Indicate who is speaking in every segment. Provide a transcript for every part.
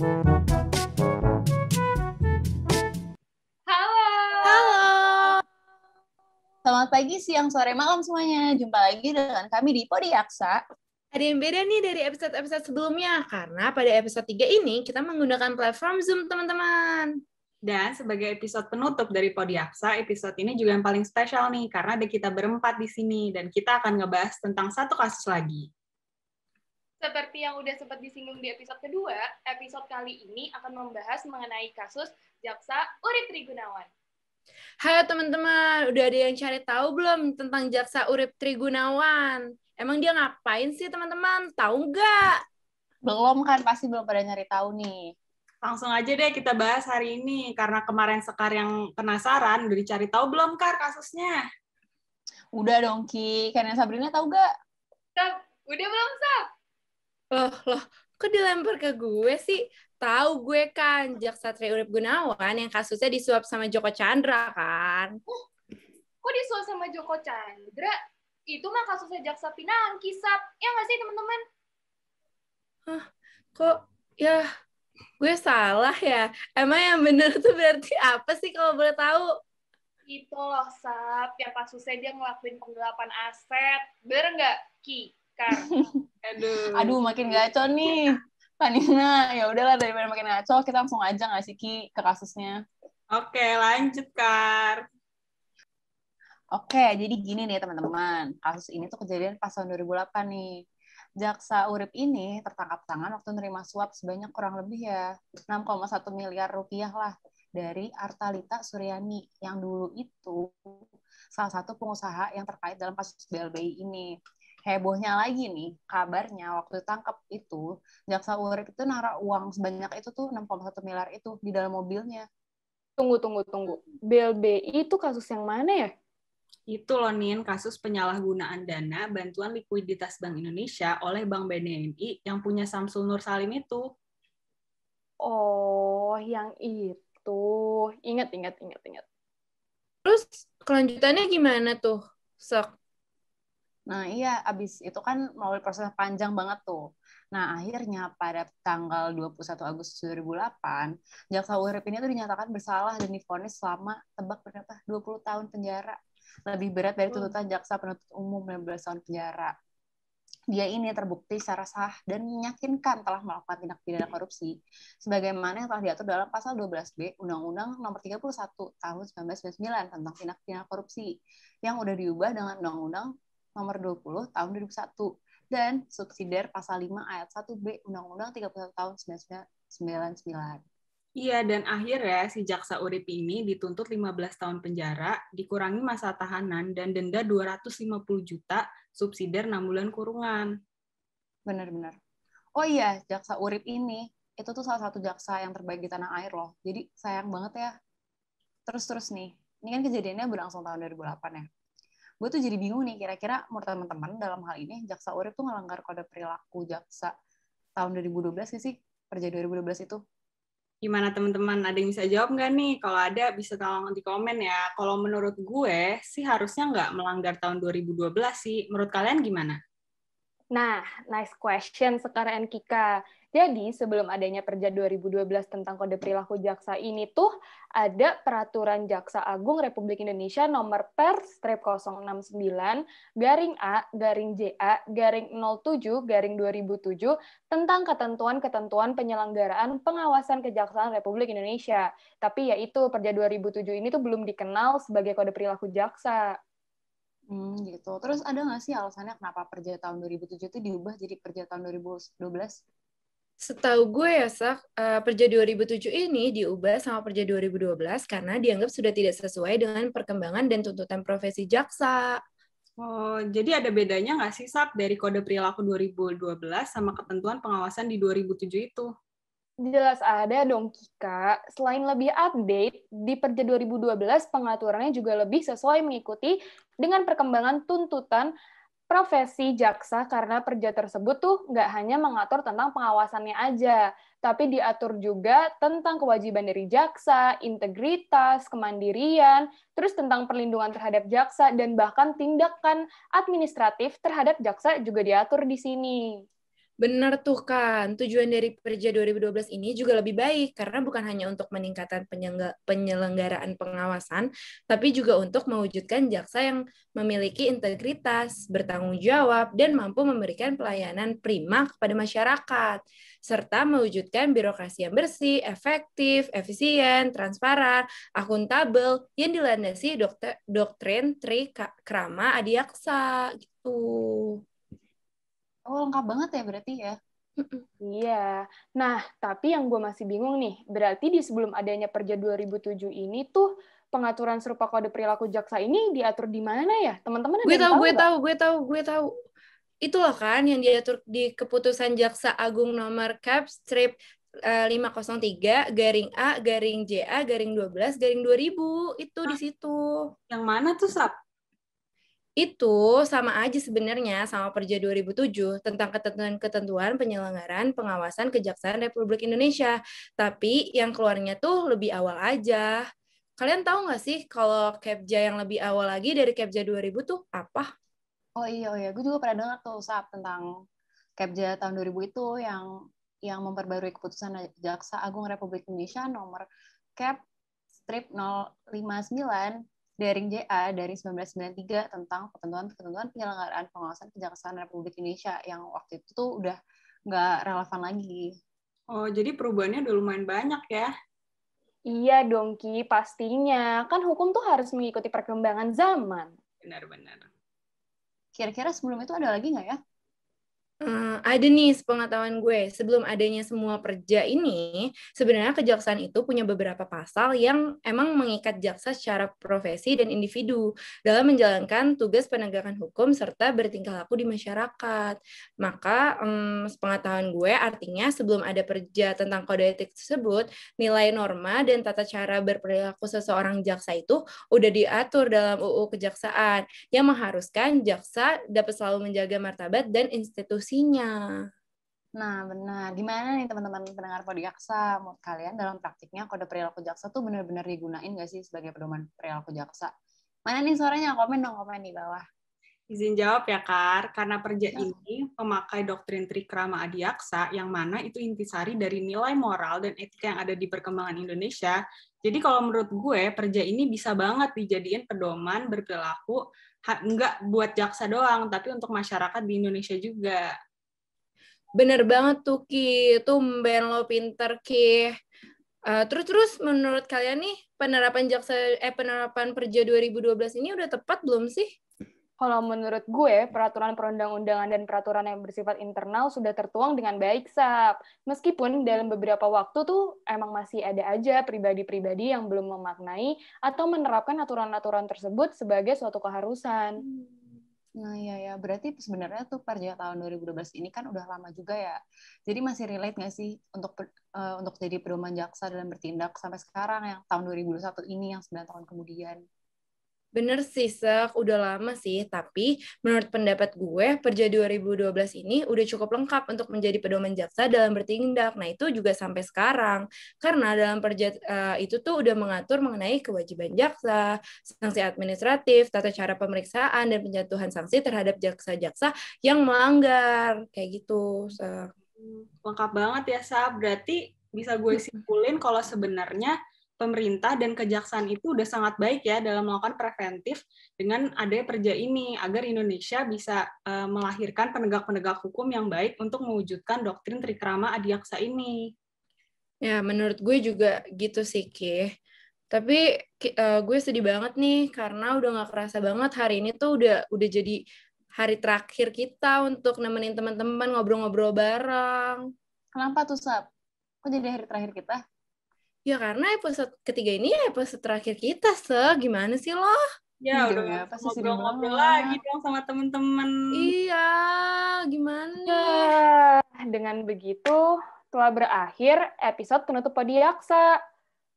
Speaker 1: Halo. Halo.
Speaker 2: Selamat pagi, siang, sore, malam semuanya. Jumpa lagi dengan
Speaker 1: kami di Podi Aksa. Ada yang beda nih dari episode-episode sebelumnya, karena pada episode 3 ini kita menggunakan platform Zoom, teman-teman.
Speaker 3: Dan sebagai episode penutup dari Podiaksa, episode ini juga yang paling spesial nih, karena ada kita berempat di sini, dan kita akan ngebahas tentang satu kasus lagi.
Speaker 4: Seperti yang udah sempat disinggung di episode kedua, episode kali ini akan membahas mengenai kasus Jaksa Urip Trigunawan.
Speaker 1: Hai teman-teman, udah ada yang cari tahu belum tentang Jaksa Urip Trigunawan? Emang dia ngapain sih teman-teman? Tahu nggak? Belum kan, pasti belum pada nyari tahu nih.
Speaker 3: Langsung aja deh kita bahas hari ini, karena kemarin Sekar yang penasaran, udah dicari tahu belum, Kar, kasusnya?
Speaker 2: Udah dong, Ki. Karena Sabrina tahu nggak?
Speaker 1: Udah belum, Sab? Loh, eh, loh, kok dilempar ke gue sih? Tahu gue kan Jaksa Tri Gunawan yang kasusnya disuap sama Joko Chandra kan. oh,
Speaker 4: kok disuap sama Joko Chandra? Itu mah kasusnya Jaksa pinang kisap Ya nggak sih, teman-teman?
Speaker 1: huh, kok ya gue salah ya? Emang yang bener tuh berarti apa sih kalau boleh tahu?
Speaker 4: Itu loh, Sap, yang kasusnya dia ngelakuin penggelapan aset. Bener
Speaker 3: nggak, Ki?
Speaker 2: Aduh. Aduh, makin gaco nih. Panina, ya udahlah daripada makin ngaco, kita langsung aja nggak sih Ki ke kasusnya. Oke, lanjut Kar. Oke, jadi gini nih teman-teman. Kasus ini tuh kejadian pas tahun 2008 nih. Jaksa Urip ini tertangkap tangan waktu nerima suap sebanyak kurang lebih ya 6,1 miliar rupiah lah dari Artalita Suryani yang dulu itu salah satu pengusaha yang terkait dalam kasus BLBI ini hebohnya lagi nih kabarnya waktu ditangkap itu jaksa urip itu naruh uang sebanyak itu tuh 6,1 miliar itu di dalam mobilnya. Tunggu tunggu tunggu.
Speaker 4: BLBI itu kasus yang mana ya?
Speaker 3: Itu loh Nin, kasus penyalahgunaan dana bantuan likuiditas Bank Indonesia oleh Bank BNI yang punya Samsul Nur Salim itu.
Speaker 4: Oh, yang itu. Ingat, ingat, ingat, ingat.
Speaker 1: Terus kelanjutannya gimana tuh, Sok? Nah
Speaker 2: iya, abis itu kan melalui proses panjang banget tuh. Nah akhirnya pada tanggal 21 Agustus 2008, Jaksa Urip ini tuh dinyatakan bersalah dan difonis selama tebak berapa? 20 tahun penjara. Lebih berat dari hmm. tuntutan Jaksa Penuntut Umum 19 tahun penjara. Dia ini terbukti secara sah dan meyakinkan telah melakukan tindak pidana korupsi sebagaimana yang telah diatur dalam pasal 12B Undang-Undang Nomor 31 Tahun 1999 tentang tindak pidana korupsi yang udah diubah dengan Undang-Undang nomor 20 tahun 2001 dan subsidiar pasal 5 ayat 1B Undang-Undang 31 tahun 1999.
Speaker 3: Iya, dan akhirnya si jaksa urip ini dituntut 15 tahun penjara, dikurangi masa tahanan, dan denda 250 juta, subsidiar 6 bulan kurungan. Benar-benar.
Speaker 2: Oh iya, jaksa urip ini, itu tuh salah satu jaksa yang terbaik di tanah air loh. Jadi sayang banget ya. Terus-terus nih, ini kan kejadiannya berlangsung tahun 2008 ya gue tuh jadi bingung nih kira-kira menurut teman-teman dalam hal ini jaksa urip tuh ngelanggar kode perilaku jaksa tahun 2012 gak sih kerja
Speaker 3: 2012 itu gimana teman-teman ada yang bisa jawab nggak nih kalau ada bisa tolong di komen ya kalau menurut gue sih harusnya nggak melanggar tahun 2012 sih menurut kalian gimana
Speaker 4: Nah, nice question sekarang Kika. Jadi sebelum adanya Perda 2012 tentang Kode Perilaku Jaksa ini tuh ada Peraturan Jaksa Agung Republik Indonesia nomor per strip 069 garing A garing JA garing 07 garing 2007 tentang ketentuan-ketentuan penyelenggaraan pengawasan Kejaksaan Republik Indonesia. Tapi yaitu Perda 2007 ini tuh belum
Speaker 2: dikenal sebagai Kode Perilaku Jaksa. Hmm, gitu. Terus ada nggak sih alasannya kenapa
Speaker 1: perja tahun 2007 itu diubah jadi perja tahun 2012? Setahu gue ya, Sak, uh, perja 2007 ini diubah sama perja 2012 karena dianggap sudah tidak sesuai dengan perkembangan dan tuntutan profesi jaksa. Oh, jadi ada bedanya nggak
Speaker 3: sih, Sak, dari kode perilaku 2012 sama ketentuan pengawasan di 2007 itu?
Speaker 4: Jelas ada dong Kika. Selain lebih update, di Perja 2012 pengaturannya juga lebih sesuai mengikuti dengan perkembangan tuntutan profesi jaksa karena perja tersebut tuh nggak hanya mengatur tentang pengawasannya aja, tapi diatur juga tentang kewajiban dari jaksa, integritas, kemandirian, terus tentang perlindungan terhadap jaksa, dan bahkan tindakan administratif terhadap
Speaker 1: jaksa juga diatur di sini. Benar tuh kan, tujuan dari Perja 2012 ini juga lebih baik karena bukan hanya untuk meningkatkan penyelenggaraan pengawasan, tapi juga untuk mewujudkan jaksa yang memiliki integritas, bertanggung jawab, dan mampu memberikan pelayanan prima kepada masyarakat, serta mewujudkan birokrasi yang bersih, efektif, efisien, transparan, akuntabel, yang dilandasi dokter, doktrin Tri Krama Adiaksa. Gitu lengkap banget ya berarti ya. Iya. Nah,
Speaker 4: tapi yang gue masih bingung nih, berarti di sebelum adanya Perja 2007 ini tuh pengaturan
Speaker 1: serupa kode perilaku jaksa ini diatur di mana ya? Teman-teman gue tahu, gue tahu, gue tahu, gue tahu. Itulah kan yang diatur di keputusan Jaksa Agung nomor Cap strip 503 eh, garing A garing JA garing 12 garing 2000 itu di ah. situ. Yang mana tuh, Sap? itu sama aja sebenarnya sama Perja 2007 tentang ketentuan-ketentuan penyelenggaraan pengawasan Kejaksaan Republik Indonesia. Tapi yang keluarnya tuh lebih awal aja. Kalian tahu nggak sih kalau Kepja yang lebih awal lagi dari Kepja 2000 tuh apa?
Speaker 2: Oh iya, oh iya. Gue juga pernah dengar tuh, saat tentang Kepja tahun 2000 itu yang yang memperbarui keputusan Jaksa Agung Republik Indonesia nomor Kep strip 059 Daring JA dari 1993 tentang ketentuan-ketentuan penyelenggaraan pengawasan Kejaksaan Republik Indonesia yang waktu itu tuh udah nggak relevan lagi. Oh, jadi perubahannya udah lumayan banyak ya? Iya dong, Ki. Pastinya.
Speaker 4: Kan hukum tuh
Speaker 1: harus mengikuti perkembangan zaman. Benar-benar. Kira-kira sebelum itu ada lagi nggak ya Uh, ada nih sepengetahuan gue, sebelum adanya semua perja ini, sebenarnya kejaksaan itu punya beberapa pasal yang emang mengikat jaksa secara profesi dan individu dalam menjalankan tugas penegakan hukum serta bertingkah laku di masyarakat. Maka um, sepengetahuan gue artinya sebelum ada perja tentang kode etik tersebut, nilai norma dan tata cara berperilaku seseorang jaksa itu udah diatur dalam UU Kejaksaan yang mengharuskan jaksa dapat selalu menjaga martabat dan institusi solusinya. Nah, benar. Gimana nih teman-teman pendengar Kode
Speaker 2: Jaksa? kalian dalam praktiknya kode perilaku jaksa tuh benar-benar digunain nggak sih sebagai pedoman perilaku jaksa? Mana nih suaranya? Komen dong, komen di bawah.
Speaker 3: Izin jawab ya, Kar. Karena perja ya. ini memakai doktrin Trikrama Adiaksa, yang mana itu intisari dari nilai moral dan etika yang ada di perkembangan Indonesia. Jadi kalau menurut gue, perja ini bisa banget dijadikan pedoman berperilaku, nggak buat jaksa doang, tapi untuk masyarakat
Speaker 1: di Indonesia juga. Bener banget tuh, Ki. Tumben lo pinter, Ki. Eh, terus terus terus menurut kalian nih penerapan jaksa eh penerapan perja 2012 ini udah tepat belum sih? kalau menurut gue, peraturan perundang-undangan
Speaker 4: dan peraturan yang bersifat internal sudah tertuang dengan baik, Sap. Meskipun dalam beberapa waktu tuh emang masih ada aja pribadi-pribadi yang belum memaknai atau menerapkan
Speaker 2: aturan-aturan tersebut sebagai suatu keharusan. Hmm. Nah, ya, ya. Berarti sebenarnya tuh perja tahun 2012 ini kan udah lama juga ya. Jadi masih relate nggak sih untuk uh, untuk jadi pedoman jaksa dalam bertindak sampai sekarang yang tahun 2021 ini yang 9 tahun kemudian?
Speaker 1: Bener sih, Sek. Udah lama sih, tapi menurut pendapat gue, Perja 2012 ini udah cukup lengkap untuk menjadi pedoman jaksa dalam bertindak. Nah, itu juga sampai sekarang. Karena dalam perja uh, itu tuh udah mengatur mengenai kewajiban jaksa, sanksi administratif, tata cara pemeriksaan, dan penjatuhan sanksi terhadap jaksa-jaksa yang melanggar. Kayak gitu, Sek.
Speaker 3: Hmm, lengkap banget ya, Sa. Berarti bisa gue simpulin kalau sebenarnya pemerintah dan kejaksaan itu udah sangat baik ya dalam melakukan preventif dengan adanya perja ini agar Indonesia bisa eh, melahirkan penegak-penegak hukum yang baik untuk mewujudkan doktrin Trikrama Adiaksa ini.
Speaker 1: Ya, menurut gue juga gitu sih, Ki. Tapi uh, gue sedih banget nih karena udah gak kerasa banget hari ini tuh udah udah jadi hari terakhir kita untuk nemenin teman-teman ngobrol-ngobrol bareng. Kenapa tuh, Sab? Kok jadi hari terakhir kita? Ya karena episode ketiga ini ya episode terakhir kita, se. Gimana sih lo? Ya Gila, udah ya, ngobrol-ngobrol lagi dong sama temen-temen. Iya,
Speaker 4: gimana? Ya, dengan begitu telah berakhir episode penutup podiaksa.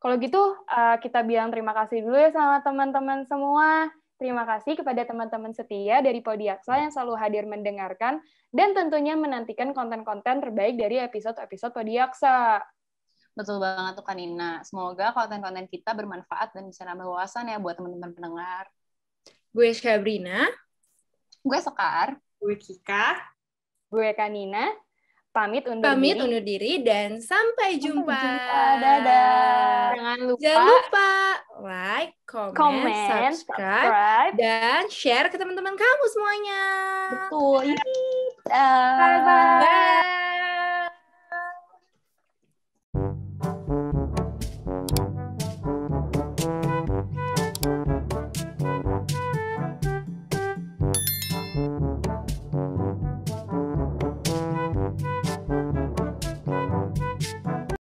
Speaker 4: Kalau gitu, eh, kita bilang terima kasih dulu ya sama teman-teman semua. Terima kasih kepada teman-teman setia dari Podiaksa yang selalu hadir
Speaker 2: mendengarkan dan tentunya menantikan konten-konten terbaik dari episode-episode Podiaksa. Betul banget tuh Kanina. Semoga konten-konten kita bermanfaat dan bisa nambah wawasan ya buat teman-teman pendengar. Gue Sabrina. Gue Sekar. Gue
Speaker 4: Kika. Gue Kanina. Pamit undur Pamit diri. undur diri dan sampai
Speaker 1: jumpa. Sampai jumpa. Dadah. Jangan lupa, Jangan lupa like, comment, comment subscribe, subscribe, dan share ke teman-teman kamu semuanya. Betul. Iya. Bye-bye.